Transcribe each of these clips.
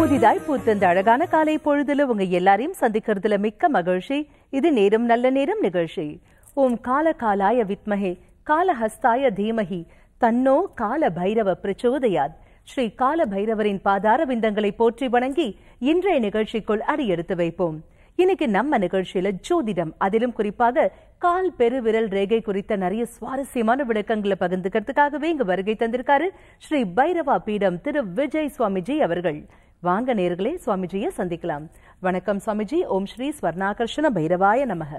புதிதாய் புத்தந்த அழகான காலை பொழுதுல உங்க எல்லாரையும் சந்திக்கிறதுல மிக்க மகிழ்ச்சி இது நேரம் நல்ல நேரம் நிகழ்ச்சி ஓம் கால காலாய வித்மஹே காலஹஸ்தாய தீமஹி தன்னோ கால பைரவ பிரச்சோதயாத் ஸ்ரீ கால பைரவரின் பாதார விந்தங்களை போற்றி வணங்கி இன்றைய நிகழ்ச்சிக்குள் அடியெடுத்து வைப்போம் இன்னைக்கு நம்ம நிகழ்ச்சியில ஜோதிடம் அதிலும் குறிப்பாக கால் பெருவிரல் ரேகை குறித்த நிறைய சுவாரஸ்யமான விளக்கங்களை பகிர்ந்துக்கிறதுக்காகவே இங்கு வருகை தந்திருக்காரு ஸ்ரீ பைரவா பீடம் திரு விஜய் சுவாமிஜி அவர்கள் வாங்க நேர்களே சுவாமிஜியை சந்திக்கலாம் வணக்கம் சுவாமிஜி ஓம் ஸ்ரீ ஸ்வர்ணாகர்ஷண பைரவாய நமக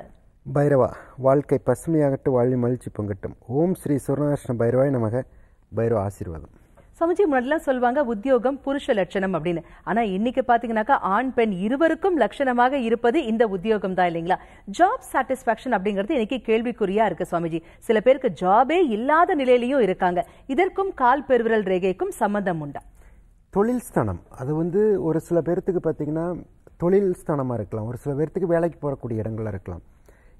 பைரவா வாழ்க்கை பசுமையாகட்டும் வாழ்வி மகிழ்ச்சி பொங்கட்டும் ஓம் ஸ்ரீ சுவர்ணாகர்ஷண பைரவாய நமக பைரவ ஆசீர்வாதம் சுவாமிஜி முன்னாடிலாம் சொல்லுவாங்க உத்தியோகம் புருஷ லட்சணம் அப்படின்னு ஆனால் இன்னைக்கு பார்த்தீங்கன்னாக்கா ஆண் பெண் இருவருக்கும் லட்சணமாக இருப்பது இந்த உத்தியோகம் தான் இல்லைங்களா ஜாப் சாட்டிஸ்ஃபேக்ஷன் அப்படிங்கிறது இன்னைக்கு கேள்விக்குறியா இருக்கு சுவாமிஜி சில பேருக்கு ஜாபே இல்லாத நிலையிலையும் இருக்காங்க இதற்கும் கால் பெருவிரல் ரேகைக்கும் சம்மந்தம் உண்டா தொழில் ஸ்தானம் அது வந்து ஒரு சில பேர்த்துக்கு பார்த்திங்கன்னா தொழில் ஸ்தானமாக இருக்கலாம் ஒரு சில பேர்த்துக்கு வேலைக்கு போகக்கூடிய இடங்களாக இருக்கலாம்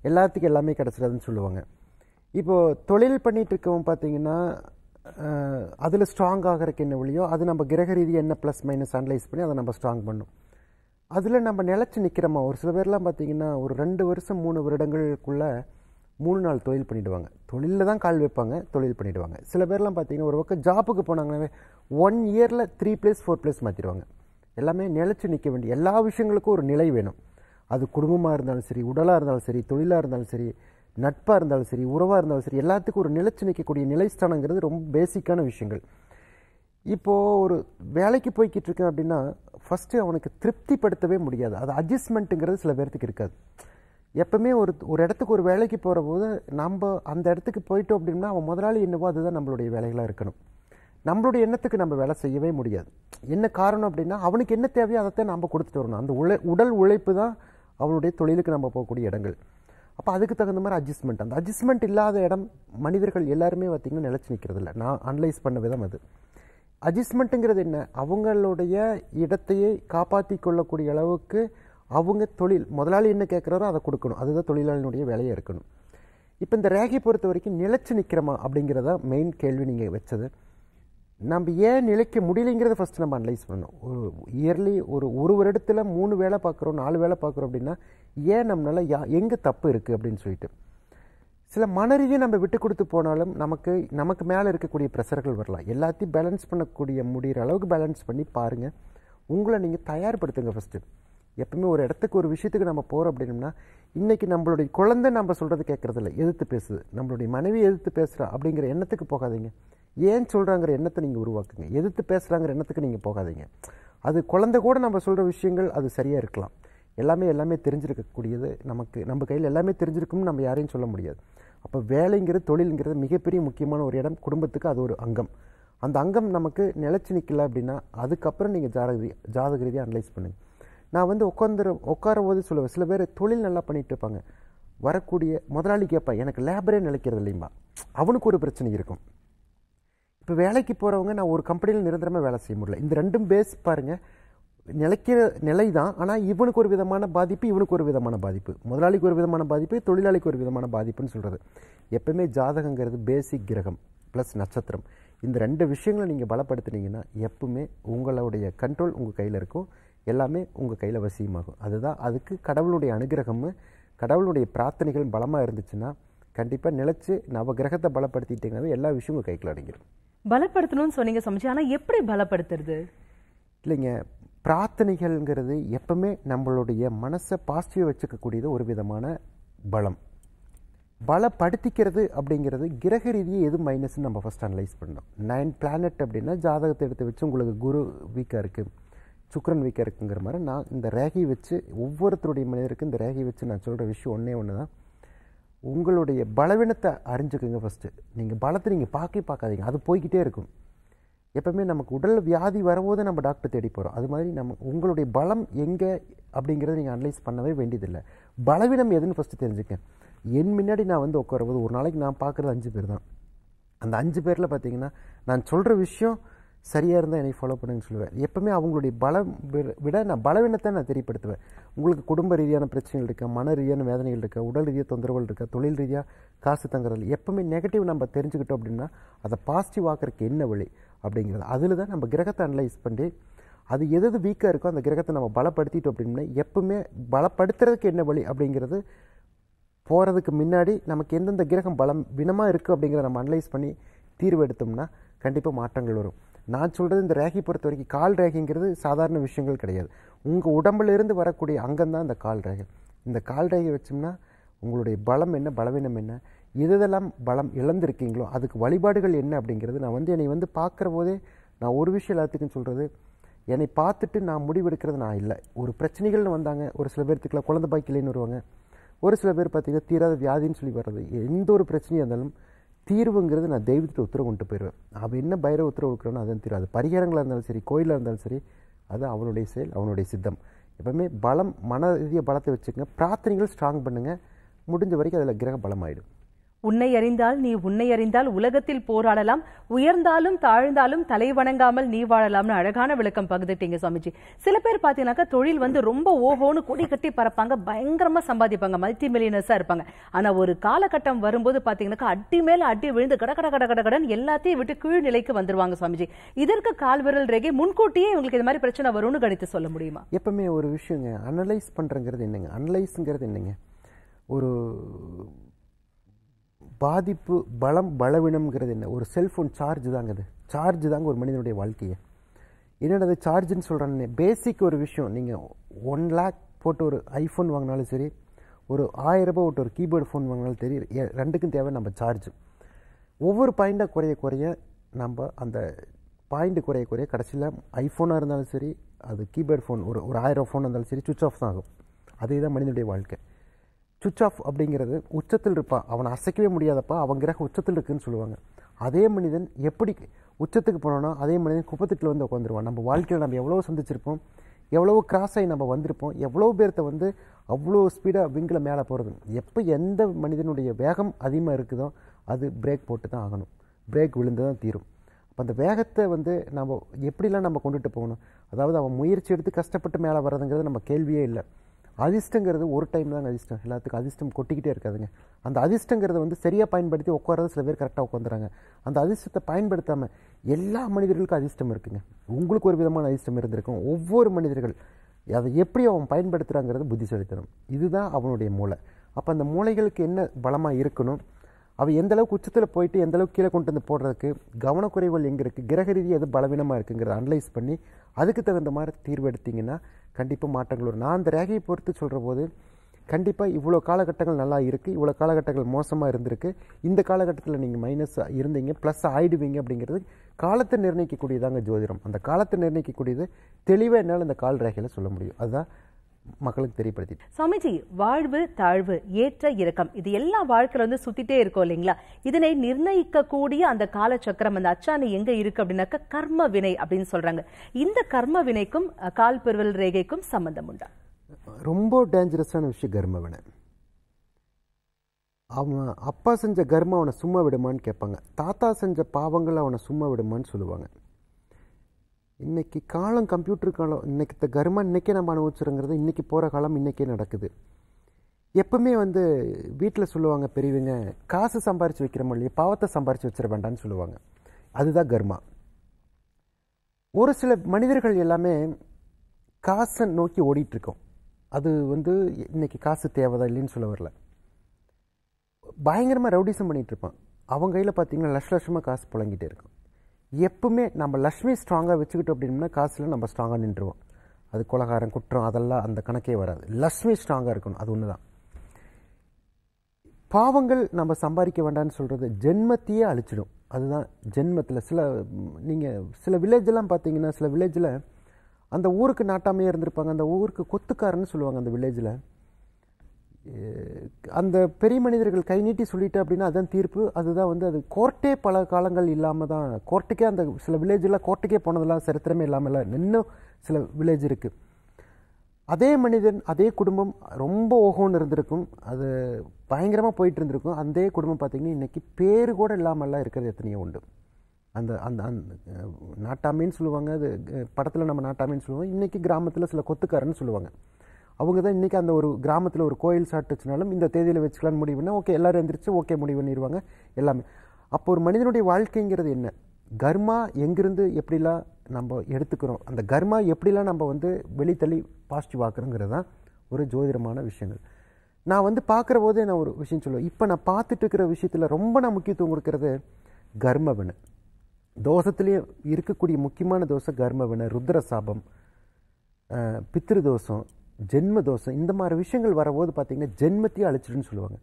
எல்லாத்துக்கும் எல்லாமே கிடச்சிடாதுன்னு சொல்லுவாங்க இப்போது தொழில் பண்ணிகிட்டு இருக்கவங்க பார்த்திங்கன்னா அதில் ஸ்ட்ராங் ஆகிறதுக்கு என்ன வழியோ அது நம்ம கிரக ரீதியாக என்ன ப்ளஸ் மைனஸ் அனலைஸ் பண்ணி அதை நம்ம ஸ்ட்ராங் பண்ணும் அதில் நம்ம நிலச்சி நிற்கிறோமா ஒரு சில பேர்லாம் பார்த்திங்கன்னா ஒரு ரெண்டு வருஷம் மூணு வருடங்களுக்குள்ளே மூணு நாள் தொழில் பண்ணிவிடுவாங்க தொழிலில் தான் கால் வைப்பாங்க தொழில் பண்ணிவிடுவாங்க சில பேர்லாம் பார்த்தீங்கன்னா ஒரு பக்கம் ஜாப்புக்கு போனாங்கன்னாவே ஒன் இயரில் த்ரீ ப்ளஸ் ஃபோர் ப்ளஸ் மாற்றிடுவாங்க எல்லாமே நிலச்சி நிற்க வேண்டிய எல்லா விஷயங்களுக்கும் ஒரு நிலை வேணும் அது குடும்பமாக இருந்தாலும் சரி உடலாக இருந்தாலும் சரி தொழிலாக இருந்தாலும் சரி நட்பாக இருந்தாலும் சரி உறவாக இருந்தாலும் சரி எல்லாத்துக்கும் ஒரு நிலச்சி நிற்கக்கூடிய நிலைஸ்தானங்கிறது ரொம்ப பேசிக்கான விஷயங்கள் இப்போது ஒரு வேலைக்கு போய்கிட்டு இருக்கேன் அப்படின்னா ஃபஸ்ட்டு அவனுக்கு திருப்திப்படுத்தவே முடியாது அது அட்ஜஸ்ட்மெண்ட்டுங்கிறது சில பேர்த்துக்கு இருக்காது எப்பவுமே ஒரு ஒரு இடத்துக்கு ஒரு வேலைக்கு போகிற போது நம்ம அந்த இடத்துக்கு போயிட்டோம் அப்படின்னா அவன் முதலாளி என்னவோ அதுதான் நம்மளுடைய வேலைகளாக இருக்கணும் நம்மளுடைய எண்ணத்துக்கு நம்ம வேலை செய்யவே முடியாது என்ன காரணம் அப்படின்னா அவனுக்கு என்ன தேவையோ அதைத்தான் நம்ம கொடுத்துட்டு வரணும் அந்த உழை உடல் உழைப்பு தான் அவனுடைய தொழிலுக்கு நம்ம போகக்கூடிய இடங்கள் அப்போ அதுக்கு தகுந்த மாதிரி அட்ஜஸ்ட்மெண்ட் அந்த அட்ஜஸ்ட்மெண்ட் இல்லாத இடம் மனிதர்கள் எல்லாருமே பார்த்திங்கன்னா நிலச்சி நிற்கிறதில்ல நான் அனலைஸ் பண்ண விதம் அது அட்ஜஸ்ட்மெண்ட்டுங்கிறது என்ன அவங்களுடைய இடத்தையே காப்பாற்றி கொள்ளக்கூடிய அளவுக்கு அவங்க தொழில் முதலாளி என்ன கேட்குறாரோ அதை கொடுக்கணும் அதுதான் தொழிலாளினுடைய வேலையை இருக்கணும் இப்போ இந்த ரேகை பொறுத்த வரைக்கும் நிலச்சி நிற்கிறோமா அப்படிங்கிறத மெயின் கேள்வி நீங்கள் வச்சது நம்ம ஏன் நிலைக்க முடியலைங்கிறத ஃபஸ்ட்டு நம்ம அனலைஸ் பண்ணணும் ஒரு இயர்லி ஒரு ஒரு வருடத்தில் மூணு வேலை பார்க்குறோம் நாலு வேலை பார்க்குறோம் அப்படின்னா ஏன் நம்மளால் யா எங்கே தப்பு இருக்குது அப்படின்னு சொல்லிட்டு சில மனரீதியை நம்ம விட்டு கொடுத்து போனாலும் நமக்கு நமக்கு மேலே இருக்கக்கூடிய ப்ரெஷர்கள் வரலாம் எல்லாத்தையும் பேலன்ஸ் பண்ணக்கூடிய முடிகிற அளவுக்கு பேலன்ஸ் பண்ணி பாருங்கள் உங்களை நீங்கள் தயார்படுத்துங்க ஃபஸ்ட்டு எப்பவுமே ஒரு இடத்துக்கு ஒரு விஷயத்துக்கு நம்ம போகிறோம் அப்படின்னம்னா இன்றைக்கி நம்மளுடைய குழந்தை நம்ம சொல்கிறது கேட்குறதில்ல எதிர்த்து பேசுது நம்மளுடைய மனைவி எதிர்த்து பேசுகிறா அப்படிங்கிற எண்ணத்துக்கு போகாதீங்க ஏன் சொல்கிறாங்கிற எண்ணத்தை நீங்கள் உருவாக்குங்க எதிர்த்து பேசுகிறாங்கிற எண்ணத்துக்கு நீங்கள் போகாதீங்க அது குழந்தை கூட நம்ம சொல்கிற விஷயங்கள் அது சரியாக இருக்கலாம் எல்லாமே எல்லாமே தெரிஞ்சிருக்கக்கூடியது நமக்கு நம்ம கையில் எல்லாமே தெரிஞ்சிருக்கும்னு நம்ம யாரையும் சொல்ல முடியாது அப்போ வேலைங்கிறது தொழிலுங்கிறது மிகப்பெரிய முக்கியமான ஒரு இடம் குடும்பத்துக்கு அது ஒரு அங்கம் அந்த அங்கம் நமக்கு நிலச்சி நிற்கல அப்படின்னா அதுக்கப்புறம் நீங்கள் ஜாதக ஜாதக ரீதியாக அனலைஸ் பண்ணுங்கள் நான் வந்து உட்காந்துரு உட்கார போது சொல்லுவேன் சில பேர் தொழில் நல்லா பண்ணிகிட்டு இருப்பாங்க வரக்கூடிய முதலாளி கேட்பா எனக்கு லேபரே நிலைக்கிறது இல்லைம்மா அவனுக்கு ஒரு பிரச்சனை இருக்கும் இப்போ வேலைக்கு போகிறவங்க நான் ஒரு கம்பெனியில் நிரந்தரமாக வேலை செய்ய முடியல இந்த ரெண்டும் பேஸ் பாருங்கள் நிலைக்கிற நிலை தான் ஆனால் இவனுக்கு ஒரு விதமான பாதிப்பு இவனுக்கு ஒரு விதமான பாதிப்பு முதலாளிக்கு ஒரு விதமான பாதிப்பு தொழிலாளிக்கு ஒரு விதமான பாதிப்புன்னு சொல்கிறது எப்பவுமே ஜாதகங்கிறது பேசிக் கிரகம் ப்ளஸ் நட்சத்திரம் இந்த ரெண்டு விஷயங்களை நீங்கள் பலப்படுத்துனீங்கன்னா எப்பவுமே உங்களுடைய கண்ட்ரோல் உங்கள் கையில் இருக்கும் எல்லாமே உங்கள் கையில் வசியமாகும் அதுதான் அதுக்கு கடவுளுடைய அனுகிரகமும் கடவுளுடைய பிரார்த்தனைகள் பலமாக இருந்துச்சுன்னா கண்டிப்பாக நிலச்சி நவ கிரகத்தை பலப்படுத்திட்டீங்கன்னாவே எல்லா விஷயம் உங்கள் கைக்குள்ள அடங்கிடும் பலப்படுத்தணும்னு சொன்னீங்க சமைச்சு ஆனால் எப்படி பலப்படுத்துறது இல்லைங்க பிரார்த்தனைகள்ங்கிறது எப்பவுமே நம்மளுடைய மனசை பாசிட்டிவ் வச்சுக்கக்கூடியது ஒரு விதமான பலம் பலப்படுத்திக்கிறது அப்படிங்கிறது கிரக ரீதியை எது மைனஸ்ன்னு நம்ம ஃபஸ்ட் அனலைஸ் பண்ணோம் நைன் பிளானட் அப்படின்னா ஜாதகத்தை எடுத்து வச்சு உங்களுக்கு குரு வீக்காக இருக்குது சுக்கரன் வீக்கம் இருக்குங்கிற மாதிரி நான் இந்த ரேகை வச்சு ஒவ்வொருத்தருடைய மனிதருக்கும் இந்த ரேகை வச்சு நான் சொல்கிற விஷயம் ஒன்றே ஒன்று தான் உங்களுடைய பலவீனத்தை அறிஞ்சுக்குங்க ஃபஸ்ட்டு நீங்கள் பலத்தை நீங்கள் பார்க்க பார்க்காதீங்க அது போய்கிட்டே இருக்கும் எப்போவுமே நமக்கு உடல் வியாதி வரும்போது நம்ம டாக்டர் தேடி போகிறோம் அது மாதிரி நம்ம உங்களுடைய பலம் எங்கே அப்படிங்கிறத நீங்கள் அனலைஸ் பண்ணவே வேண்டியதில்லை பலவீனம் எதுன்னு ஃபஸ்ட்டு தெரிஞ்சுக்க என் முன்னாடி நான் வந்து உட்காரும்போது ஒரு நாளைக்கு நான் பார்க்குறது அஞ்சு பேர் தான் அந்த அஞ்சு பேரில் பார்த்தீங்கன்னா நான் சொல்கிற விஷயம் சரியாக இருந்தால் என்னை ஃபாலோ பண்ணுங்கன்னு சொல்லுவேன் எப்போவுமே அவங்களுடைய பலம் விட நான் பலவீனத்தை நான் தெரியப்படுத்துவேன் உங்களுக்கு குடும்ப ரீதியான பிரச்சனைகள் இருக்கா மன ரீதியான வேதனைகள் இருக்கா உடல் ரீதியாக தொந்தரவுகள் இருக்கா தொழில் ரீதியாக காசு தங்குறது எப்போவுமே நெகட்டிவ் நம்ம தெரிஞ்சுக்கிட்டோம் அப்படின்னா அதை பாசிட்டிவ் ஆக்கிறதுக்கு என்ன வழி அப்படிங்கிறது அதில் தான் நம்ம கிரகத்தை அனலைஸ் பண்ணி அது எது எது வீக்காக இருக்கோ அந்த கிரகத்தை நம்ம பலப்படுத்திட்டோம் அப்படின்னா எப்பவுமே பலப்படுத்துறதுக்கு என்ன வழி அப்படிங்கிறது போகிறதுக்கு முன்னாடி நமக்கு எந்தெந்த கிரகம் பலம் வினமாக இருக்குது அப்படிங்கிறத நம்ம அனலைஸ் பண்ணி தீர்வு எடுத்தோம்னா கண்டிப்பாக மாற்றங்கள் வரும் நான் சொல்கிறது இந்த ரேகி பொறுத்த வரைக்கும் கால் ரேகிங்கிறது சாதாரண விஷயங்கள் கிடையாது உங்கள் உடம்புலேருந்து வரக்கூடிய அங்கம் தான் இந்த கால் ரேகை இந்த கால் ரேகை வச்சோம்னா உங்களுடைய பலம் என்ன பலவீனம் என்ன எதெல்லாம் பலம் இழந்திருக்கீங்களோ அதுக்கு வழிபாடுகள் என்ன அப்படிங்கிறது நான் வந்து என்னை வந்து பார்க்குற போதே நான் ஒரு விஷயம் எல்லாத்துக்கும் சொல்கிறது என்னை பார்த்துட்டு நான் முடிவெடுக்கிறது நான் இல்லை ஒரு பிரச்சனைகள்னு வந்தாங்க ஒரு சில பேர்த்துக்கெல்லாம் குழந்தை பாய்க்கலைன்னு வருவாங்க ஒரு சில பேர் பார்த்திங்கன்னா தீராத வியாதின்னு சொல்லி வர்றது எந்த ஒரு பிரச்சனையாக இருந்தாலும் தீர்வுங்கிறது நான் தெய்வத்திட்ட உத்தரவு கொண்டு போயிடுவேன் அவள் என்ன பைரவ உத்தரவு இருக்கிறோன்னா அதான் தீர்வு அது பரிகாரங்களாக இருந்தாலும் சரி கோயிலாக இருந்தாலும் சரி அது அவனுடைய செயல் அவனுடைய சித்தம் எப்போவுமே பலம் மன ரீதியாக பலத்தை வச்சுக்கோங்க பிரார்த்தனைகள் ஸ்ட்ராங் பண்ணுங்கள் முடிஞ்ச வரைக்கும் அதில் கிரக பலம் உன்னை அறிந்தால் நீ உன்னை அறிந்தால் உலகத்தில் போராடலாம் உயர்ந்தாலும் தாழ்ந்தாலும் தலை வணங்காமல் நீ வாழலாம்னு அழகான விளக்கம் பகுதிட்டீங்க சுவாமிஜி சில பேர் பார்த்தீங்கன்னாக்கா தொழில் வந்து ரொம்ப ஓஹோன்னு கொடி கட்டி பறப்பாங்க பயங்கரமாக சம்பாதிப்பாங்க மல்டி மில்லியனர்ஸாக இருப்பாங்க ஆனால் ஒரு காலகட்டம் வரும்போது பார்த்தீங்கன்னாக்கா அடி மேலே அடி விழுந்து கட கட கட கடன் எல்லாத்தையும் விட்டு கீழ் நிலைக்கு வந்துருவாங்க சுவாமிஜி இதற்கு கால் விரல் ரேகை முன்கூட்டியே இவங்களுக்கு இது மாதிரி பிரச்சனை வரும்னு கணித்து சொல்ல முடியுமா எப்பவுமே ஒரு விஷயங்க அனலைஸ் பண்ணுறங்கிறது என்னங்க அனலைஸ்ங்கிறது என்னங்க ஒரு பாதிப்பு பலம் பலவீனம்ங்கிறது என்ன ஒரு செல்ஃபோன் சார்ஜ் தாங்க அது சார்ஜ் தாங்க ஒரு மனிதனுடைய வாழ்க்கையை என்னென்னது சார்ஜுன்னு சொல்கிறான்னு பேசிக் ஒரு விஷயம் நீங்கள் ஒன் லேக் போட்டு ஒரு ஐஃபோன் வாங்கினாலும் சரி ஒரு ரூபாய் விட்டு ஒரு கீபோர்டு ஃபோன் வாங்கினாலும் சரி ரெண்டுக்கும் தேவை நம்ம சார்ஜ் ஒவ்வொரு பாயிண்ட்டாக குறைய குறைய நம்ம அந்த பாயிண்ட் குறைய குறைய கடைசியில் ஐஃபோனாக இருந்தாலும் சரி அது கீபேர்டு ஃபோன் ஒரு ஒரு ஆயிரம் ஃபோன் இருந்தாலும் சரி சுவிச் ஆஃப் தான் ஆகும் அதே தான் மனிதனுடைய வாழ்க்கை சுவிச் ஆஃப் அப்படிங்கிறது உச்சத்தில் இருப்பான் அவனை அசைக்கவே முடியாதப்பா அவன் கிரகம் உச்சத்தில் இருக்குன்னு சொல்லுவாங்க அதே மனிதன் எப்படி உச்சத்துக்கு போனோன்னா அதே மனிதன் குப்பத்திட்டில் வந்து உட்காந்துருவான் நம்ம வாழ்க்கையில் நம்ம எவ்வளோ சந்திச்சிருப்போம் எவ்வளோ கிராஸ் ஆகி நம்ம வந்திருப்போம் எவ்வளோ பேர்த்த வந்து அவ்வளோ ஸ்பீடாக விங்கில் மேலே போகிறது எப்போ எந்த மனிதனுடைய வேகம் அதிகமாக இருக்குதோ அது பிரேக் போட்டு தான் ஆகணும் பிரேக் விழுந்து தான் தீரும் அப்போ அந்த வேகத்தை வந்து நம்ம எப்படிலாம் நம்ம கொண்டுட்டு போகணும் அதாவது அவன் முயற்சி எடுத்து கஷ்டப்பட்டு மேலே வர்றதுங்கிறது நம்ம கேள்வியே இல்லை அதிர்ஷ்டங்கிறது ஒரு டைம் தாங்க அதிர்ஷ்டம் எல்லாத்துக்கும் அதிர்ஷ்டம் கொட்டிக்கிட்டே இருக்காதுங்க அந்த அதிர்ஷ்டங்கிறத வந்து சரியாக பயன்படுத்தி உட்காரது சில பேர் கரெக்டாக உட்காந்துறாங்க அந்த அதிர்ஷ்டத்தை பயன்படுத்தாமல் எல்லா மனிதர்களுக்கும் அதிர்ஷ்டம் இருக்குங்க உங்களுக்கு ஒரு விதமான அதிர்ஷ்டம் இருந்திருக்கும் ஒவ்வொரு மனிதர்கள் அதை எப்படி அவன் பயன்படுத்துகிறாங்கிறது புத்திசாலித்தனம் இதுதான் அவனுடைய மூளை அப்போ அந்த மூளைகளுக்கு என்ன பலமாக இருக்கணும் அவள் எந்தளவுக்கு உச்சத்தில் போயிட்டு எந்தளவுக்கு கீழே கொண்டு வந்து போடுறதுக்கு கவனக்குறைவுகள் எங்கே இருக்குது கிரக ரீதி எது பலவீனமாக இருக்குங்கிறத அனலைஸ் பண்ணி அதுக்கு தகுந்த மாதிரி தீர்வு எடுத்திங்கன்னா கண்டிப்பாக மாற்றங்கள் வரும் நான் அந்த ரேகையை பொறுத்து சொல்கிற போது கண்டிப்பாக இவ்வளோ காலகட்டங்கள் நல்லா இருக்குது இவ்வளோ காலகட்டங்கள் மோசமாக இருந்திருக்கு இந்த காலகட்டத்தில் நீங்கள் மைனஸ் இருந்தீங்க ப்ளஸ் ஆகிடுவீங்க அப்படிங்கிறது காலத்தை நிர்ணயிக்கக்கூடியதாங்க ஜோதிடம் அந்த காலத்தை நிர்ணயிக்கக்கூடியது தெளிவாக என்னால் இந்த கால் ரேகையில் சொல்ல முடியும் அதுதான் மக்களுக்கு தெரியப்படுத்தி சுவாமிஜி வாழ்வு தாழ்வு ஏற்ற இறக்கம் இது எல்லா வாழ்க்கையில வந்து சுத்திட்டே இருக்கும் இல்லைங்களா இதனை நிர்ணயிக்க கூடிய அந்த கால சக்கரம் அந்த அச்சாணி எங்க இருக்கு அப்படின்னாக்க கர்ம வினை அப்படின்னு சொல்றாங்க இந்த கர்ம வினைக்கும் கால் பெருவல் ரேகைக்கும் சம்பந்தம் உண்டா ரொம்ப டேஞ்சரஸான விஷயம் கர்ம வினை அவன் அப்பா செஞ்ச கர்மம் அவனை சும்மா விடுமான்னு கேட்பாங்க தாத்தா செஞ்ச பாவங்கள் அவனை சும்மா விடுமான்னு சொல்லுவாங்க இன்றைக்கி காலம் கம்ப்யூட்டர் காலம் இன்றைக்கி கர்மா இன்றைக்கே நம்ம அனுபவிச்சுருங்கிறது இன்றைக்கி போகிற காலம் இன்றைக்கே நடக்குது எப்பவுமே வந்து வீட்டில் சொல்லுவாங்க பெரியவங்க காசு சம்பாரித்து வைக்கிற மொழியை பாவத்தை சம்பாரித்து வச்சிட வேண்டாம்னு சொல்லுவாங்க அதுதான் கர்மா ஒரு சில மனிதர்கள் எல்லாமே காசை நோக்கி ஓடிட்டுருக்கோம் அது வந்து இன்றைக்கி காசு தேவைதான் இல்லைன்னு சொல்ல வரல பயங்கரமாக ரவுடிசம் பண்ணிகிட்ருப்பான் அவங்க கையில் பார்த்தீங்கன்னா லட்ச லட்சமாக காசு புழங்கிட்டே இருக்கும் எப்பவுமே நம்ம லக்ஷ்மி ஸ்ட்ராங்காக வச்சுக்கிட்டோம் அப்படின்னா காசில் நம்ம ஸ்ட்ராங்காக நின்றுவோம் அது கொலகாரம் குற்றம் அதெல்லாம் அந்த கணக்கே வராது லக்ஷ்மி ஸ்ட்ராங்காக இருக்கணும் அது ஒன்று தான் பாவங்கள் நம்ம சம்பாதிக்க வேண்டாம்னு சொல்கிறது ஜென்மத்தையே அழிச்சிடும் அதுதான் ஜென்மத்தில் சில நீங்கள் சில வில்லேஜெல்லாம் பார்த்தீங்கன்னா சில வில்லேஜில் அந்த ஊருக்கு நாட்டாமையே இருந்திருப்பாங்க அந்த ஊருக்கு கொத்துக்காரன்னு சொல்லுவாங்க அந்த வில்லேஜில் அந்த பெரிய மனிதர்கள் கை நீட்டி சொல்லிட்டு அப்படின்னா அதுதான் தீர்ப்பு அதுதான் வந்து அது கோர்ட்டே பல காலங்கள் இல்லாமல் தான் கோர்ட்டுக்கே அந்த சில வில்லேஜில் கோர்ட்டுக்கே போனதெல்லாம் சரித்திரமே இல்லாமல் இல்லை இன்னும் சில வில்லேஜ் இருக்குது அதே மனிதன் அதே குடும்பம் ரொம்ப ஓகோன்னு இருந்திருக்கும் அது பயங்கரமாக போயிட்டு இருந்திருக்கும் அதே குடும்பம் பார்த்திங்கன்னா இன்றைக்கி பேர் கூட இல்லாமல்லாம் இருக்கிறது எத்தனையோ உண்டு அந்த அந்த அந்த நாட்டாமின்னு சொல்லுவாங்க அது படத்தில் நம்ம நாட்டாமின்னு சொல்லுவோம் இன்றைக்கி கிராமத்தில் சில கொத்துக்காரன்னு சொல்லுவாங்க அவங்க தான் இன்றைக்கி அந்த ஒரு கிராமத்தில் ஒரு கோயில் சாட்டுச்சுனாலும் இந்த தேதியில் வச்சுக்கலான்னு பண்ணால் ஓகே எல்லோரும் எழுந்திரிச்சு ஓகே முடிவு பண்ணிடுவாங்க எல்லாமே அப்போ ஒரு மனிதனுடைய வாழ்க்கைங்கிறது என்ன கர்மா எங்கேருந்து எப்படிலாம் நம்ம எடுத்துக்கிறோம் அந்த கர்மா எப்படிலாம் நம்ம வந்து வெளித்தள்ளி பாசிட்டிவ் ஆக்குறோங்கிறது தான் ஒரு ஜோதிடமான விஷயங்கள் நான் வந்து பார்க்குற போதே நான் ஒரு விஷயம் சொல்லுவேன் இப்போ நான் பார்த்துட்டு இருக்கிற விஷயத்தில் ரொம்ப நான் முக்கியத்துவம் கொடுக்கறது கர்ம வினை தோஷத்துலேயும் இருக்கக்கூடிய முக்கியமான தோசை கர்ம வினை ருத்ர சாபம் பித்திரு தோஷம் ஜென்ம தோஷம் இந்த மாதிரி விஷயங்கள் வரபோது பார்த்திங்கன்னா ஜென்மத்தையும் அழிச்சிடுன்னு சொல்லுவாங்க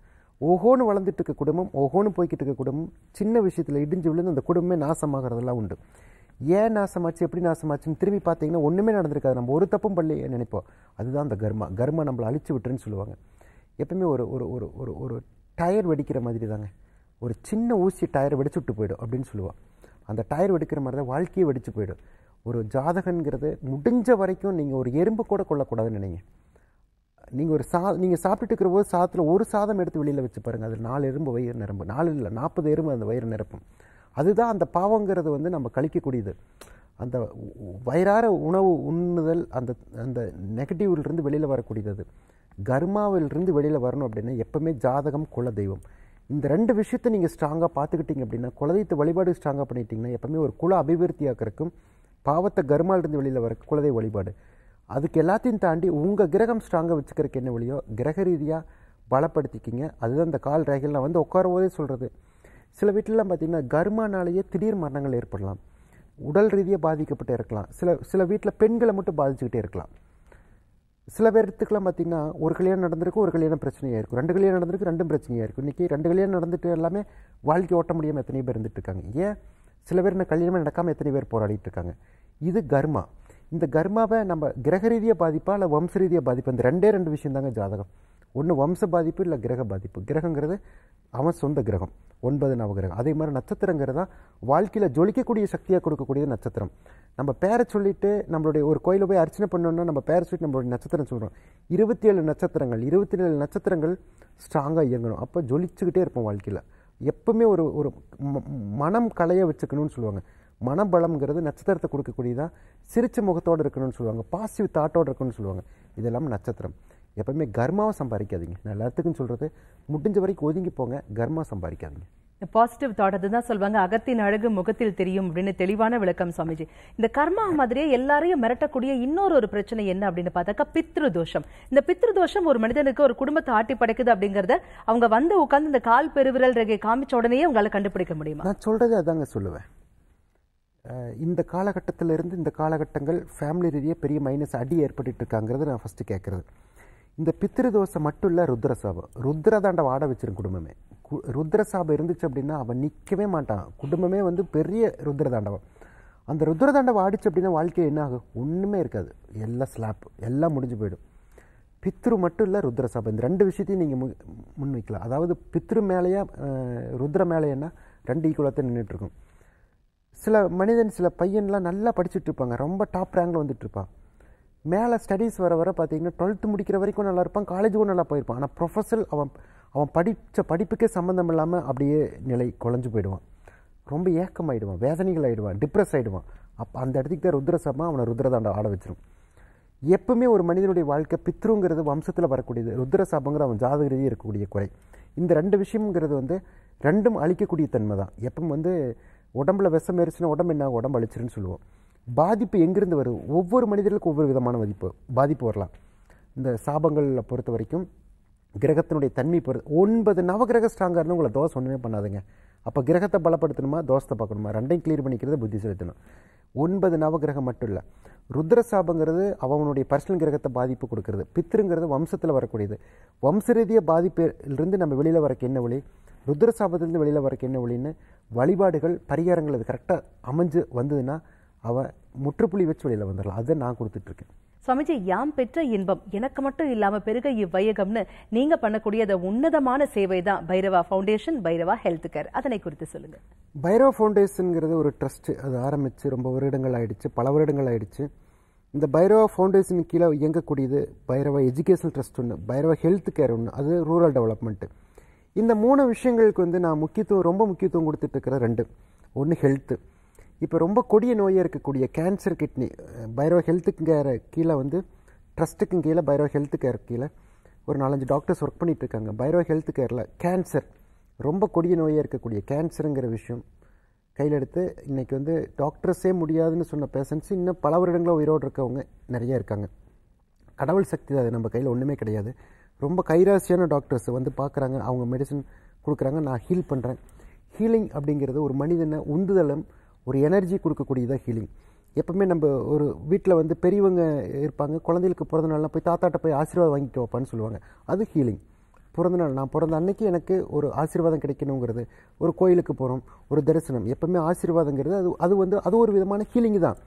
ஓஹோன்னு வளர்ந்துட்டு இருக்க குடும்பம் ஓஹோன்னு போய்கிட்டு இருக்க குடும்பம் சின்ன விஷயத்தில் இடிஞ்சு விழுந்து அந்த குடும்பமே நாசமாகிறதெல்லாம் உண்டு ஏன் நாசமாச்சு எப்படி நாசமாச்சுன்னு திரும்பி பார்த்தீங்கன்னா ஒன்றுமே நடந்திருக்காது நம்ம ஒரு தப்பும் பண்ணலையே நினைப்போம் அதுதான் அந்த கர்மா கர்மா நம்மளை அழிச்சு விட்டுருன்னு சொல்லுவாங்க எப்பவுமே ஒரு ஒரு ஒரு ஒரு ஒரு டயர் வெடிக்கிற மாதிரி தாங்க ஒரு சின்ன ஊசி டயர் வெடிச்சு விட்டு போயிடும் அப்படின்னு சொல்லுவோம் அந்த டயர் வெடிக்கிற மாதிரி தான் வாழ்க்கையே வெடிச்சு போயிடும் ஒரு ஜாதகங்கிறது முடிஞ்ச வரைக்கும் நீங்கள் ஒரு எறும்பு கூட கொள்ளக்கூடாதுன்னு நினைங்க நீங்கள் ஒரு சா நீங்கள் சாப்பிட்டுட்டு இருக்கிற போது சாதத்தில் ஒரு சாதம் எடுத்து வெளியில் வச்சு பாருங்கள் அதில் நாலு எறும்பு வயிறு நிரம்பு நாலு இல்லை நாற்பது எறும்பு அந்த வயிறு நிரப்பும் அதுதான் அந்த பாவங்கிறது வந்து நம்ம கழிக்கக்கூடியது அந்த வயிறார உணவு உண்ணுதல் அந்த அந்த நெகட்டிவ்லேருந்து வெளியில் வரக்கூடியது கர்மாவிலிருந்து வெளியில் வரணும் அப்படின்னா எப்போவுமே ஜாதகம் குல தெய்வம் இந்த ரெண்டு விஷயத்தை நீங்கள் ஸ்ட்ராங்காக பார்த்துக்கிட்டீங்க அப்படின்னா குலதெய்வத்தை வழிபாடு ஸ்ட்ராங்காக பண்ணிட்டீங்கன்னா எப்போவுமே ஒரு குல அபிவிருத்தியாக்கிறதுக்கும் பாவத்தை கர்மாலிருந்து வெளியில் வர குலதெய்வ வழிபாடு அதுக்கு எல்லாத்தையும் தாண்டி உங்கள் கிரகம் ஸ்ட்ராங்காக வச்சுக்கிறதுக்கு என்ன வழியோ கிரக ரீதியாக பலப்படுத்திக்கிங்க அதுதான் இந்த கால் ரேகையில் வந்து உட்காருவதே சொல்கிறது சில வீட்டிலலாம் பார்த்திங்கன்னா கர்மானாலேயே திடீர் மரணங்கள் ஏற்படலாம் உடல் ரீதியாக பாதிக்கப்பட்டு இருக்கலாம் சில சில வீட்டில் பெண்களை மட்டும் பாதிச்சுக்கிட்டே இருக்கலாம் சில பேர்த்துக்கெலாம் பார்த்திங்கன்னா ஒரு கல்யாணம் நடந்திருக்கு ஒரு கல்யாணம் பிரச்சனையாக இருக்கும் ரெண்டு கல்யாணம் நடந்திருக்கு ரெண்டும் பிரச்சனையாக இருக்கும் இன்றைக்கி ரெண்டு கல்யாணம் நடந்துட்டு எல்லாமே வாழ்க்கை ஓட்ட முடியாமல் எத்தனையோ பேர் இருந்துகிட்டு இருக்காங்க ஏன் சில பேர் என்ன கல்யாணமே நடக்காமல் எத்தனை பேர் போராடிட்டு இருக்காங்க இது கர்மா இந்த கர்மாவை நம்ம கிரக ரீதியாக பாதிப்பா இல்லை வம்ச ரீதியாக பாதிப்பு அந்த ரெண்டே ரெண்டு விஷயம் தாங்க ஜாதகம் ஒன்று வம்ச பாதிப்பு இல்லை கிரக பாதிப்பு கிரகங்கிறது அவன் சொந்த கிரகம் ஒன்பது நவகிரகம் அதே மாதிரி நட்சத்திரங்கிறது தான் வாழ்க்கையில் ஜொலிக்கக்கூடிய சக்தியாக கொடுக்கக்கூடிய நட்சத்திரம் நம்ம பேரை சொல்லிட்டு நம்மளுடைய ஒரு கோயிலில் போய் அர்ச்சனை பண்ணோன்னா நம்ம பேரை சொல்லிட்டு நம்மளுடைய நட்சத்திரம் சொல்கிறோம் இருபத்தி ஏழு நட்சத்திரங்கள் இருபத்தி ஏழு நட்சத்திரங்கள் ஸ்ட்ராங்காக இயங்கணும் அப்போ ஜொலிச்சுக்கிட்டே இருப்போம் வாழ்க்கையில் எப்பவுமே ஒரு ஒரு மனம் களைய வச்சுக்கணும்னு சொல்லுவாங்க மனபலம்ங்கிறது நட்சத்திரத்தை கொடுக்கக்கூடியதான் சிரிச்ச முகத்தோடு இருக்கணும்னு சொல்லுவாங்க பாசிட்டிவ் தாட்டோடு இருக்கணும்னு சொல்லுவாங்க இதெல்லாம் நட்சத்திரம் எப்பவுமே கர்மாவை சம்பாதிக்காதீங்க நல்லாத்துக்குன்னு சொல்கிறது முடிஞ்ச வரைக்கும் ஒதுங்கி போங்க கர்மா சம்பாதிக்காதீங்க பாசிட்டிவ் தாட் அதுதான் சொல்லுவாங்க அகத்தின் அழகு முகத்தில் தெரியும் அப்படின்னு தெளிவான விளக்கம் சுவாமிஜி இந்த கர்மா மாதிரியே எல்லாரையும் மிரட்டக்கூடிய இன்னொரு ஒரு பிரச்சனை என்ன அப்படின்னு பார்த்தாக்கா பித்ரு தோஷம் இந்த பித்ரு தோஷம் ஒரு மனிதனுக்கு ஒரு குடும்பத்தை ஆட்டி படைக்குது அப்படிங்கறத அவங்க வந்து உட்கார்ந்து இந்த கால் பெருவிரல் ரகை காமிச்ச உடனே உங்களால கண்டுபிடிக்க முடியுமா நான் சொல்றது அதாங்க சொல்லுவேன் இந்த காலகட்டத்திலிருந்து இந்த காலகட்டங்கள் ஃபேமிலி ரீதியாக பெரிய மைனஸ் அடி ஏற்பட்டு இருக்காங்கிறது நான் ஃபர்ஸ்ட் கேட்குறது இந்த பித்திரு தோசை மட்டும் இல்லை ருத்ரசாபம் ருத்ரதாண்ட வாட வச்சிருக்கும் குடும்பமே ருத்ரசாபம் இருந்துச்சு அப்படின்னா அவன் நிற்கவே மாட்டான் குடும்பமே வந்து பெரிய ருத்ர தாண்டவம் அந்த ருத்ர ஆடிச்சு அப்படின்னா வாழ்க்கையில் என்ன ஆகும் ஒன்றுமே இருக்காது எல்லாம் ஸ்லாப் எல்லாம் முடிஞ்சு போயிடும் பித்ரு மட்டும் இல்லை ருத்ரசாபம் இந்த ரெண்டு விஷயத்தையும் நீங்கள் மு முன் வைக்கலாம் அதாவது பித்ரு மேலேயா ருத்ர மேலேயேன்னா ரெண்டு ஈக்குவலாக தான் நின்றுட்டுருக்கும் சில மனிதன் சில பையன்லாம் நல்லா படிச்சுட்டு இருப்பாங்க ரொம்ப டாப் ரேங்கில் வந்துட்டு இருப்பான் மேலே ஸ்டடீஸ் வர வர பார்த்தீங்கன்னா டுவெல்த்து முடிக்கிற வரைக்கும் நல்லா இருப்பான் காலேஜுக்கும் நல்லா போயிருப்பான் ஆனால் ப்ரொஃபஸர் அவன் அவன் படித்த படிப்புக்கே சம்மந்தம் இல்லாமல் அப்படியே நிலை குழஞ்சு போயிடுவான் ரொம்ப ஏக்கமாயிடுவான் வேதனைகள் ஆகிடுவான் டிப்ரெஸ் ஆகிடுவான் அப்போ அந்த இடத்துக்கு தான் ருத்ரசமா அவனை ருத்ரதாண்டை ஆட வச்சிடும் எப்பவுமே ஒரு மனிதனுடைய வாழ்க்கை பித்ருங்கிறது வம்சத்தில் வரக்கூடியது ருத்ரசாபங்கிற அவன் ஜாதக ரீதியாக இருக்கக்கூடிய குறை இந்த ரெண்டு விஷயங்கிறது வந்து ரெண்டும் அழிக்கக்கூடிய தன்மை தான் எப்பவும் வந்து உடம்புல விஷம் ஏறிச்சுன்னா உடம்பு என்ன உடம்பு அழிச்சிருன்னு சொல்லுவோம் பாதிப்பு எங்கேருந்து வரும் ஒவ்வொரு மனிதர்களுக்கும் ஒவ்வொரு விதமான மதிப்பு பாதிப்பு வரலாம் இந்த சாபங்களில் பொறுத்த வரைக்கும் கிரகத்தினுடைய தன்மை பொறுத்து ஒன்பது நவகிரக ஸ்ட்ராங்காக இருந்தால் உங்களை தோசை ஒன்றுமே பண்ணாதுங்க அப்போ கிரகத்தை பலப்படுத்தணுமா தோசத்தை பார்க்கணுமா ரெண்டையும் கிளியர் பண்ணிக்கிறது புத்தி செலுத்தணும் ஒன்பது நவகிரகம் மட்டும் இல்லை ருத்ர சாபங்கிறது அவனுடைய பர்சனல் கிரகத்தை பாதிப்பு கொடுக்கறது பித்திருங்கிறது வம்சத்தில் வரக்கூடியது வம்ச ரீதியாக பாதிப்பிலிருந்து நம்ம வெளியில் வரக்கு என்ன வழி ருத்ர சாபத்திலிருந்து வெளியில் வரக்கு என்ன வழின்னு வழிபாடுகள் பரிகாரங்கள் அது கரெக்டாக அமைஞ்சு வந்ததுன்னா அவன் முற்றுப்புள்ளி வச்சு வெளியில் வந்துடலாம் அதை நான் கொடுத்துட்ருக்கேன் சுவாமிஜி யாம் பெற்ற இன்பம் எனக்கு மட்டும் இல்லாமல் பெருக இவ்வையகம்னு நீங்கள் பண்ணக்கூடிய அதை உன்னதமான சேவை தான் Bhairava foundation Bhairava health care அதனை குறித்து சொல்லுங்கள் பைரவா ஃபவுண்டேஷனுங்கிறது ஒரு ட்ரஸ்ட்டு அது ஆரம்பித்து ரொம்ப வருடங்கள் ஆயிடுச்சு பல வருடங்கள் ஆயிடுச்சு இந்த பைரவா ஃபவுண்டேஷன் கீழே இயங்கக்கூடியது பைரவா எஜுகேஷனல் ட்ரஸ்ட் ஒன்று பைரவா ஹெல்த் கேர் ஒன்று அது ரூரல் டெவலப்மெண்ட்டு இந்த மூணு விஷயங்களுக்கு வந்து நான் முக்கியத்துவம் ரொம்ப முக்கியத்துவம் கொடுத்துட்ருக்கிற ரெண்டு ஒன்று ஹெல்த்து இப்போ ரொம்ப கொடிய நோயாக இருக்கக்கூடிய கேன்சர் கிட்னி பைரோ கேர் கீழே வந்து ட்ரஸ்ட்டுக்கும் கீழே பைரோ ஹெல்த்து கேர் கீழே ஒரு நாலஞ்சு டாக்டர்ஸ் ஒர்க் இருக்காங்க பைரோ ஹெல்த் கேரில் கேன்சர் ரொம்ப கொடிய நோயாக இருக்கக்கூடிய கேன்சருங்கிற விஷயம் கையில் எடுத்து இன்றைக்கி வந்து டாக்டர்ஸே முடியாதுன்னு சொன்ன பேஷண்ட்ஸ் இன்னும் பல வருடங்களாக உயிரோடு இருக்கவங்க நிறையா இருக்காங்க கடவுள் சக்தி அது நம்ம கையில் ஒன்றுமே கிடையாது ரொம்ப கைராசியான டாக்டர்ஸ் வந்து பார்க்குறாங்க அவங்க மெடிசன் கொடுக்குறாங்க நான் ஹீல் பண்ணுறேன் ஹீலிங் அப்படிங்கிறது ஒரு மனிதனை உந்துதலும் ஒரு எனர்ஜி கொடுக்கக்கூடியதாக ஹீலிங் எப்பவுமே நம்ம ஒரு வீட்டில் வந்து பெரியவங்க இருப்பாங்க குழந்தைகளுக்கு பிறந்த நாள்லாம் போய் தாத்தாட்ட போய் ஆசீர்வாதம் வாங்கிட்டு வைப்பான்னு சொல்லுவாங்க அது ஹீலிங் பிறந்த நாள் நான் பிறந்த அன்னைக்கு எனக்கு ஒரு ஆசீர்வாதம் கிடைக்கணுங்கிறது ஒரு கோயிலுக்கு போகிறோம் ஒரு தரிசனம் எப்பவுமே ஆசீர்வாதங்கிறது அது அது வந்து அது ஒரு விதமான ஹீலிங் தான்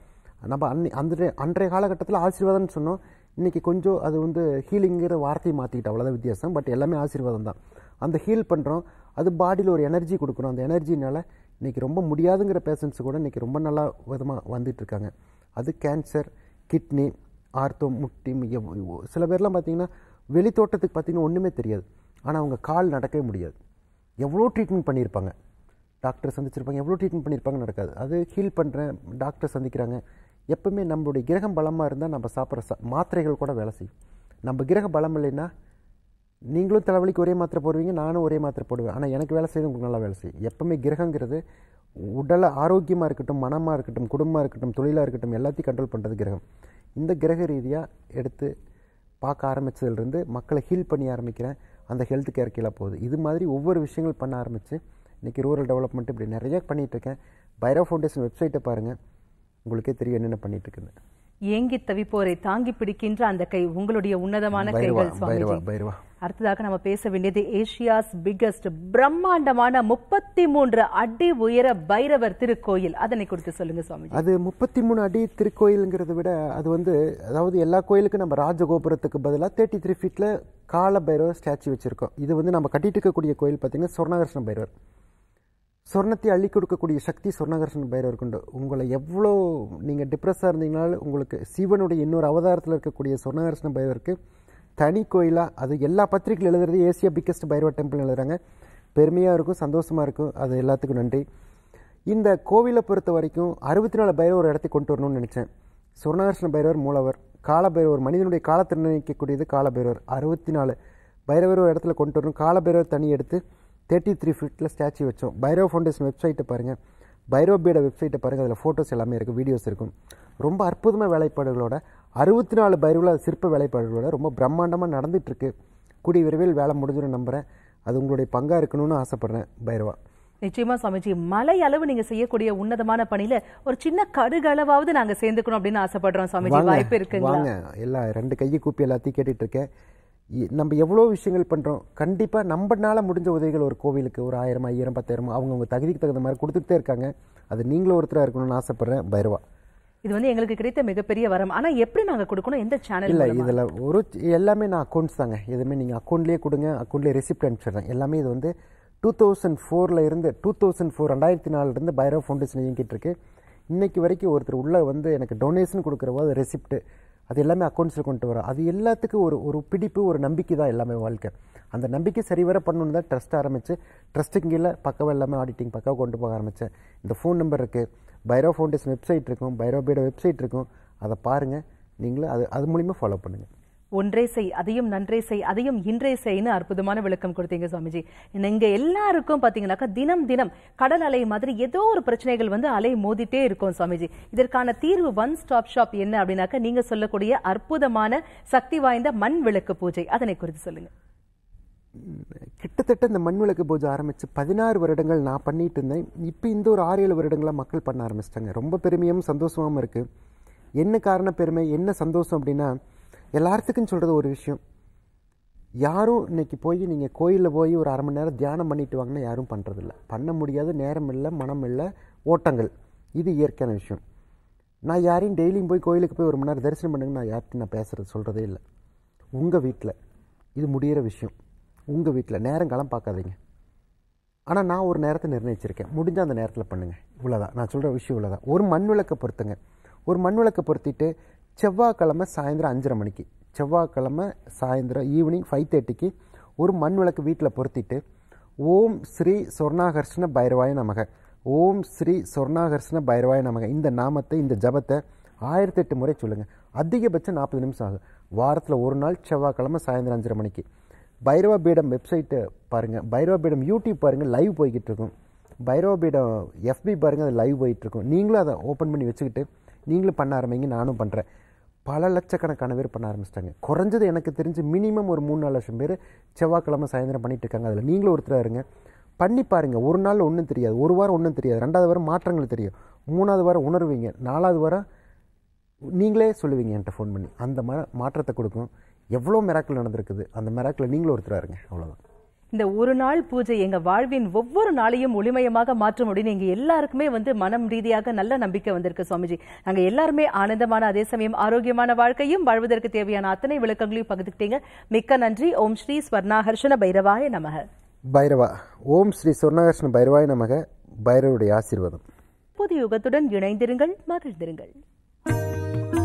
நம்ம அன்னை அந்த அன்றைய காலகட்டத்தில் ஆசீர்வாதம்னு சொன்னோம் இன்றைக்கி கொஞ்சம் அது வந்து ஹீலிங்கிற வார்த்தையை மாற்றிக்கிட்டு அவ்வளோதான் வித்தியாசம் பட் எல்லாமே ஆசீர்வாதம் தான் அந்த ஹீல் பண்ணுறோம் அது பாடியில் ஒரு எனர்ஜி கொடுக்குறோம் அந்த எனர்ஜினால் இன்றைக்கி ரொம்ப முடியாதுங்கிற பேஷண்ட்ஸ் கூட இன்றைக்கி ரொம்ப நல்லா விதமாக வந்துட்டுருக்காங்க அது கேன்சர் கிட்னி ஆர்த்தோ முட்டி சில பேர்லாம் பார்த்திங்கன்னா வெளி தோட்டத்துக்கு பார்த்திங்கன்னா ஒன்றுமே தெரியாது ஆனால் அவங்க கால் நடக்கவே முடியாது எவ்வளோ ட்ரீட்மெண்ட் பண்ணியிருப்பாங்க டாக்டர் சந்திச்சிருப்பாங்க எவ்வளோ ட்ரீட்மெண்ட் பண்ணியிருப்பாங்க நடக்காது அது ஹீல் பண்ணுறேன் டாக்டர் சந்திக்கிறாங்க எப்பவுமே நம்மளுடைய கிரகம் பலமாக இருந்தால் நம்ம சாப்பிட்ற சா மாத்திரைகள் கூட வேலை செய்யும் நம்ம கிரக பலம் இல்லைன்னா நீங்களும் தலைவலிக்கு ஒரே மாத்திரை போடுவீங்க நானும் ஒரே மாத்திரை போடுவேன் ஆனால் எனக்கு வேலை செய்யுது உங்களுக்கு நல்லா வேலை செய்யும் எப்போவுமே கிரகங்கிறது உடல் ஆரோக்கியமாக இருக்கட்டும் மனமாக இருக்கட்டும் குடும்பமாக இருக்கட்டும் தொழிலாக இருக்கட்டும் எல்லாத்தையும் கண்ட்ரோல் பண்ணுறது கிரகம் இந்த கிரக ரீதியாக எடுத்து பார்க்க ஆரம்பித்ததுலேருந்து மக்களை ஹீல் பண்ணி ஆரம்பிக்கிறேன் அந்த ஹெல்த் கேர் கீழே போகுது இது மாதிரி ஒவ்வொரு விஷயங்கள் பண்ண ஆரம்பித்து இன்றைக்கி ரூரல் டெவலப்மெண்ட் இப்படி நிறைய பண்ணிகிட்ருக்கேன் பைரோ ஃபவுண்டேஷன் வெப்சைட்டை பாருங்கள் உங்களுக்கே தெரியும் என்னென்ன பண்ணிகிட்ருக்குன்னு ஏங்கி தவிப்போரை தாங்கி பிடிக்கின்ற அந்த கை உங்களுடைய உன்னதமான கைகள் பைரவா பைரவா அடுத்ததாக நம்ம பேச வேண்டியது ஏஷியாஸ் பிக்கஸ்ட் பிரம்மாண்டமான முப்பத்தி மூன்று அடி உயர பைரவர் திருக்கோயில் அதனை குறித்து சொல்லுங்க சுவாமி அது முப்பத்தி மூணு அடி திருக்கோயிலுங்கிறத விட அது வந்து அதாவது எல்லா கோயிலுக்கும் நம்ம ராஜகோபுரத்துக்கு பதிலாக தேர்ட்டி த்ரீ ஃபீட்டில் கால பைரவர் ஸ்டாச்சு வச்சுருக்கோம் இது வந்து நம்ம கட்டிட்டு இருக்கக்கூடிய கோயில் பார்த்தீங்கன்னா சொர்ணகர்ஷ்ண பைரவர் சொர்ணத்தை அள்ளி கொடுக்கக்கூடிய சக்தி சொர்ணகர்ஷன் பைரவர் உண்டு உங்களை எவ்வளோ நீங்கள் டிப்ரெஸ்ஸாக இருந்தீங்கனாலும் உங்களுக்கு சிவனுடைய இன்னொரு அவதாரத்தில் இருக்கக்கூடிய சொர்ணகர்ஷன பைரவருக்கு தனி கோயிலாக அது எல்லா பத்திரிகையில் எழுதுறது ஏசியா பிக்கஸ்ட் பைரவ டெம்பிள் எழுதுகிறாங்க பெருமையாக இருக்கும் சந்தோஷமாக இருக்கும் அது எல்லாத்துக்கும் நன்றி இந்த கோவிலை பொறுத்த வரைக்கும் அறுபத்தி நாலு பைரவர் இடத்துக்கு கொண்டு வரணும்னு நினச்சேன் சுவர்ணகிருஷ்ண பைரவர் மூலவர் காலபைரவர் மனிதனுடைய காலத்தை நிர்ணயிக்கக்கூடியது காலபைரவர் அறுபத்தி நாலு பைரவர் ஒரு இடத்துல கொண்டு வரணும் காலபைரவர் தனி எடுத்து தேர்ட்டி த்ரீ ஃபீட்டில் ஸ்டாச்சு வச்சோம் பைரவ ஃபவுண்டேஷன் வெப்சைட்டை பாருங்கள் பைரவ பீட வெப்சைட்டை பாருங்கள் அதில் ஃபோட்டோஸ் எல்லாமே இருக்குது வீடியோஸ் இருக்கும் ரொம்ப அற்புதமாக வேலைப்பாடுகளோட அறுபத்தி நாலு பைரவில் சிற்ப வேலைப்பாடுகளோட ரொம்ப பிரம்மாண்டமாக நடந்துகிட்ருக்கு கூடிய விரைவில் வேலை முடிஞ்சிடும் நம்புகிறேன் அது உங்களுடைய பங்காக இருக்கணும்னு ஆசைப்பட்றேன் பைரவா நிச்சயமா சுவாமிஜி மலை அளவு நீங்க செய்யக்கூடிய உன்னதமான பணியில ஒரு சின்ன கடுகளவாவது நாங்க சேர்ந்துக்கணும் அப்படின்னு ஆசைப்படுறோம் சுவாமிஜி வாய்ப்பு இருக்குங்களா வாங்க எல்லாம் ரெண்டு கையை கூப்பி எல்லாத்தையும் கேட்டுட்டு இருக்கேன் நம்ம எவ்வளோ விஷயங்கள் பண்ணுறோம் கண்டிப்பாக நம்மனால முடிஞ்ச உதவிகள் ஒரு கோவிலுக்கு ஒரு ஆயிரம் ஐயாயிரம் பத்தாயிரம் அவங்கவுங்க தகுதிக்கு தகுந்த மாதிரி கொடுத்துக்கிட்டே இருக்காங்க அது நீங்களும் ஒருத்தராக இருக்கணும்னு ஆசைப்பட்றேன் பைரவா இது வந்து எங்களுக்கு கிடைத்த மிகப்பெரிய வரம் ஆனால் எப்படி நாங்கள் கொடுக்கணும் எந்த சேனல் இல்லை இதில் ஒரு எல்லாமே நான் அக்கௌண்ட்ஸ் தாங்க எதுவுமே நீங்கள் அக்கௌண்ட்லேயே கொடுங்க அக்கௌண்ட்லேயே ரெசிப்ட் அனுப்பிச்சிடுறேன் எல்லாமே இது வந்து டூ தௌசண்ட் ஃபோரில் இருந்து டூ தௌசண்ட் ஃபோர் ரெண்டாயிரத்தி நாலுலேருந்து பைரோ ஃபவுண்டேஷன் இயங்கிட்டு இருக்கு இன்றைக்கி வரைக்கும் ஒருத்தர் உள்ளே வந்து எனக்கு டொனேஷன் கொடுக்குறவோ அது ரெசிப்ட் அது எல்லாமே அக்கௌண்ட்ஸில் கொண்டு வரும் அது எல்லாத்துக்கும் ஒரு ஒரு பிடிப்பு ஒரு நம்பிக்கை தான் எல்லாமே வாழ்க்கை அந்த நம்பிக்கை சரிவர பண்ணணுன்னு தான் ட்ரஸ்ட் ஆரம்பித்து ட்ரஸ்ட்டுங்கில் பக்கம் எல்லாமே ஆடிட்டிங் பக்கம் கொண்டு போக ஆரம்பித்தேன் இந்த ஃபோன் நம்பர் இருக்குது பைரோ ஃபவுண்டேஷன் வெப்சைட் இருக்கும் பைரோபியோட வெப்சைட் இருக்கும் அதை பாருங்கள் நீங்களும் அது அது மூலிமா ஃபாலோ பண்ணுங்கள் ஒன்றே செய் அதையும் நன்றே செய் அதையும் இன்றே செய்னு அற்புதமான விளக்கம் கொடுத்தீங்க சுவாமிஜி இங்க எல்லாருக்கும் பாத்தீங்கன்னாக்கா தினம் தினம் கடல் அலை மாதிரி ஏதோ ஒரு பிரச்சனைகள் வந்து அலை மோதிட்டே இருக்கும் சுவாமிஜி இதற்கான தீர்வு ஒன் ஸ்டாப் ஷாப் என்ன அப்படின்னாக்கா நீங்க சொல்லக்கூடிய அற்புதமான சக்தி வாய்ந்த மண் விளக்கு பூஜை அதனை குறித்து சொல்லுங்க கிட்டத்தட்ட இந்த மண் விளக்கு பூஜை ஆரம்பித்து பதினாறு வருடங்கள் நான் பண்ணிட்டு இருந்தேன் இப்போ இந்த ஒரு ஆறு ஏழு வருடங்களாக மக்கள் பண்ண ஆரம்பிச்சிட்டாங்க ரொம்ப பெருமையும் சந்தோஷமாகவும் இருக்குது என்ன காரண பெருமை என்ன சந்தோஷம் அப்படின்னா எல்லாத்துக்கும் சொல்கிறது ஒரு விஷயம் யாரும் இன்றைக்கி போய் நீங்கள் கோயிலில் போய் ஒரு அரை மணி நேரம் தியானம் பண்ணிட்டு வாங்கினா யாரும் பண்ணுறதில்ல பண்ண முடியாத நேரம் இல்லை மனம் இல்லை ஓட்டங்கள் இது இயற்கையான விஷயம் நான் யாரையும் டெய்லியும் போய் கோயிலுக்கு போய் ஒரு மணி நேரம் தரிசனம் பண்ணுங்க நான் யார்கிட்ட நான் பேசுகிறது சொல்கிறதே இல்லை உங்கள் வீட்டில் இது முடிகிற விஷயம் உங்கள் வீட்டில் நேரங்காலம் பார்க்காதீங்க ஆனால் நான் ஒரு நேரத்தை நிர்ணயிச்சிருக்கேன் முடிஞ்ச அந்த நேரத்தில் பண்ணுங்கள் இவ்வளோதான் நான் சொல்கிற விஷயம் இவ்வளோதான் ஒரு மண் விளக்கை பொறுத்துங்க ஒரு மண் விளக்கை பொருத்திட்டு செவ்வாய்க்கிழமை சாயந்தரம் அஞ்சரை மணிக்கு செவ்வாய்க்கிழமை சாயந்தரம் ஈவினிங் ஃபைவ் தேர்ட்டிக்கு ஒரு மண் விளக்கு வீட்டில் பொருத்திட்டு ஓம் ஸ்ரீ சொர்ணாகர்ஷ்ண பைரவாய நமக ஓம் ஸ்ரீ சொர்ணாகர்ஷ்ண பைரவாய நமக இந்த நாமத்தை இந்த ஜபத்தை ஆயிரத்தெட்டு முறை சொல்லுங்கள் அதிகபட்சம் நாற்பது நிமிஷம் ஆகும் வாரத்தில் ஒரு நாள் செவ்வாய்க்கிழமை சாயந்தரம் அஞ்சரை மணிக்கு பைரவ பீடம் வெப்சைட்டு பாருங்கள் பைரவ பீடம் யூடியூப் பாருங்கள் லைவ் போய்கிட்டுருக்கும் பைரவ பீடம் எஃபி பாருங்கள் அது லைவ் போயிட்டுருக்கும் நீங்களும் அதை ஓப்பன் பண்ணி வச்சுக்கிட்டு நீங்களும் பண்ண ஆரம்பிங்க நானும் பண்ணுறேன் பல லட்சக்கணக்கான பேர் பண்ண ஆரம்பிச்சிட்டாங்க குறைஞ்சது எனக்கு தெரிஞ்சு மினிமம் ஒரு மூணு நாலு லட்சம் பேர் செவ்வாய்க்கிழமை சாயந்தரம் பண்ணிகிட்டு இருக்காங்க அதில் நீங்களும் ஒருத்தராக இருங்க பண்ணி பாருங்கள் ஒரு நாள் ஒன்றும் தெரியாது ஒரு வாரம் ஒன்றும் தெரியாது ரெண்டாவது வாரம் மாற்றங்கள் தெரியும் மூணாவது வாரம் உணர்வீங்க நாலாவது வாரம் நீங்களே சொல்லுவீங்க என்கிட்ட ஃபோன் பண்ணி அந்த மாதிரி மாற்றத்தை கொடுக்கும் எவ்வளோ மிராக்கள் நடந்திருக்குது அந்த மிராக்கில் நீங்களும் ஒருத்தராக இருங்க அவ்வளோதான் இந்த ஒரு நாள் பூஜை எங்க வாழ்வின் ஒவ்வொரு நாளையும் ஒளிமயமாக மாற்ற முடியும் எங்க எல்லாருக்குமே வந்து மனம் ரீதியாக நல்ல நம்பிக்கை வந்திருக்கு சுவாமிஜி நாங்க எல்லாருமே ஆனந்தமான அதே சமயம் ஆரோக்கியமான வாழ்க்கையும் வாழ்வதற்கு தேவையான அத்தனை விளக்கங்களையும் பகிர்ந்துக்கிட்டீங்க மிக்க நன்றி ஓம் ஸ்ரீ ஸ்வர்ணாகர்ஷண பைரவாய நமக பைரவா ஓம் ஸ்ரீ ஸ்வர்ணாகர்ஷன பைரவாய நமக பைரவருடைய ஆசீர்வாதம் புது யுகத்துடன் இணைந்திருங்கள் மகிழ்ந்திருங்கள்